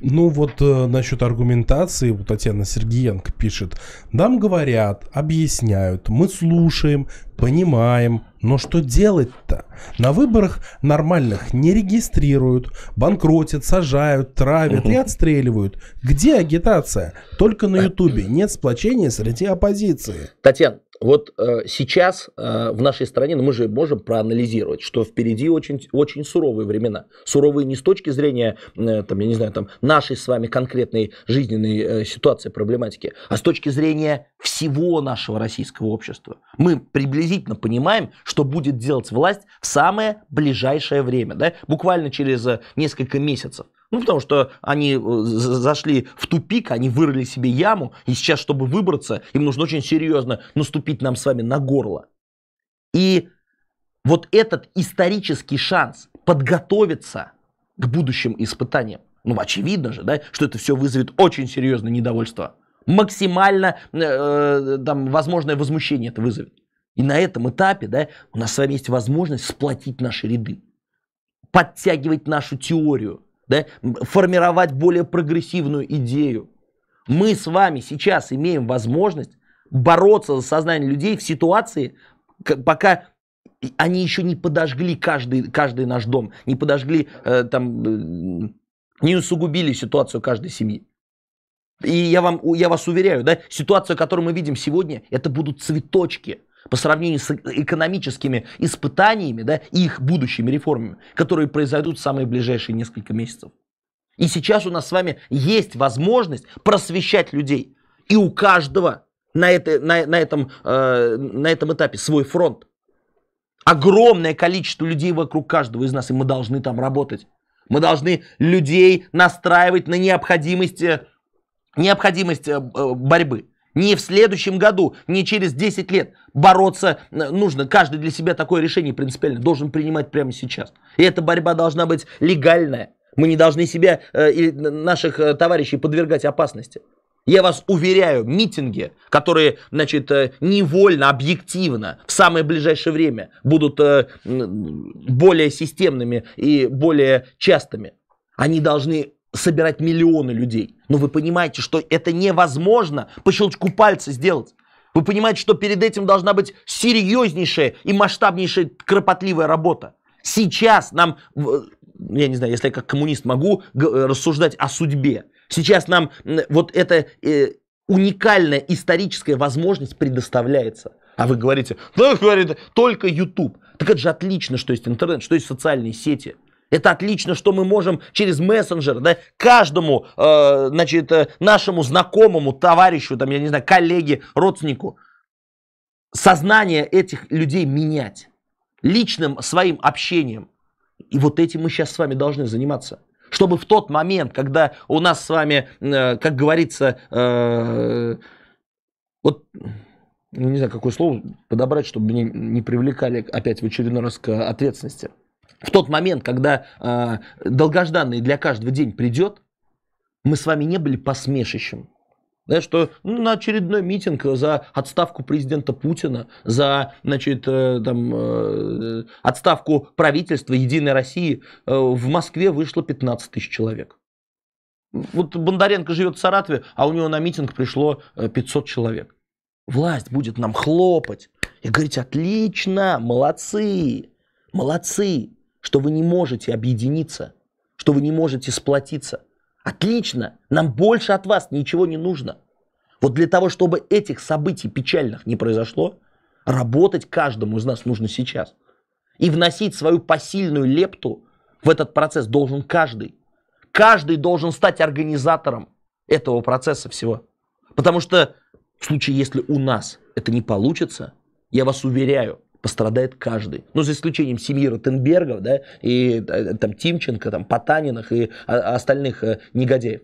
Ну вот э, насчет аргументации, вот Татьяна Сергеенко пишет, нам говорят, объясняют, мы слушаем, понимаем, но что делать-то? На выборах нормальных не регистрируют, банкротят, сажают, травят угу. и отстреливают. Где агитация? Только на Ютубе. Нет сплочения среди оппозиции. Татьяна, вот э, сейчас э, в нашей стране, ну, мы же можем проанализировать, что впереди очень, очень суровые времена. Суровые не с точки зрения, э, там, я не знаю, там, нашей с вами конкретной жизненной э, ситуации, проблематики, а с точки зрения всего нашего российского общества. Мы приблизительно понимаем, что будет делать власть в самое ближайшее время, да? буквально через э, несколько месяцев. Ну, потому что они э, зашли в тупик, они вырыли себе яму, и сейчас, чтобы выбраться, им нужно очень серьезно наступить нам с вами на горло. И вот этот исторический шанс подготовиться к будущим испытаниям, ну, очевидно же, да, что это все вызовет очень серьезное недовольство. Максимально э, э, там, возможное возмущение это вызовет. И на этом этапе да, у нас с вами есть возможность сплотить наши ряды, подтягивать нашу теорию – да, формировать более прогрессивную идею. Мы с вами сейчас имеем возможность бороться за сознание людей в ситуации, пока они еще не подожгли каждый, каждый наш дом, не подожгли, э, там, э, не усугубили ситуацию каждой семьи. И я, вам, я вас уверяю, да, ситуация, которую мы видим сегодня, это будут цветочки – по сравнению с экономическими испытаниями да, и их будущими реформами, которые произойдут в самые ближайшие несколько месяцев. И сейчас у нас с вами есть возможность просвещать людей. И у каждого на, это, на, на, этом, э, на этом этапе свой фронт. Огромное количество людей вокруг каждого из нас, и мы должны там работать. Мы должны людей настраивать на необходимость, э, необходимость э, э, борьбы. Не в следующем году, не через 10 лет. Бороться э, нужно. Каждый для себя такое решение принципиально должен принимать прямо сейчас. И эта борьба должна быть легальная. Мы не должны себя э, и наших э, товарищей подвергать опасности. Я вас уверяю, митинги, которые, значит, э, невольно, объективно в самое ближайшее время будут э, более системными и более частыми, они должны собирать миллионы людей. Но вы понимаете, что это невозможно по щелчку пальца сделать. Вы понимаете, что перед этим должна быть серьезнейшая и масштабнейшая кропотливая работа. Сейчас нам, я не знаю, если я как коммунист могу э, рассуждать о судьбе, сейчас нам вот эта э, уникальная историческая возможность предоставляется. А вы говорите, да, говорит, только YouTube. Так это же отлично, что есть интернет, что есть социальные сети. Это отлично, что мы можем через мессенджер да, каждому э, значит, э, нашему знакомому, товарищу, там, я не знаю, коллеге, родственнику сознание этих людей менять личным своим общением. И вот этим мы сейчас с вами должны заниматься. Чтобы в тот момент, когда у нас с вами, э, как говорится, э, вот ну, не знаю, какое слово подобрать, чтобы не, не привлекали опять в очередной раз к ответственности в тот момент, когда э, долгожданный для каждого день придет, мы с вами не были посмешищем. Да, что ну, на очередной митинг за отставку президента Путина, за значит, э, там, э, отставку правительства Единой России э, в Москве вышло 15 тысяч человек. Вот Бондаренко живет в Саратове, а у него на митинг пришло 500 э, человек. Власть будет нам хлопать и говорить, отлично, молодцы, молодцы что вы не можете объединиться, что вы не можете сплотиться. Отлично, нам больше от вас ничего не нужно. Вот для того, чтобы этих событий печальных не произошло, работать каждому из нас нужно сейчас. И вносить свою посильную лепту в этот процесс должен каждый. Каждый должен стать организатором этого процесса всего. Потому что в случае, если у нас это не получится, я вас уверяю, пострадает каждый. Ну, за исключением семьи Ротенбергов, да, и э, там Тимченко, там Потанинах и а, остальных э, негодяев.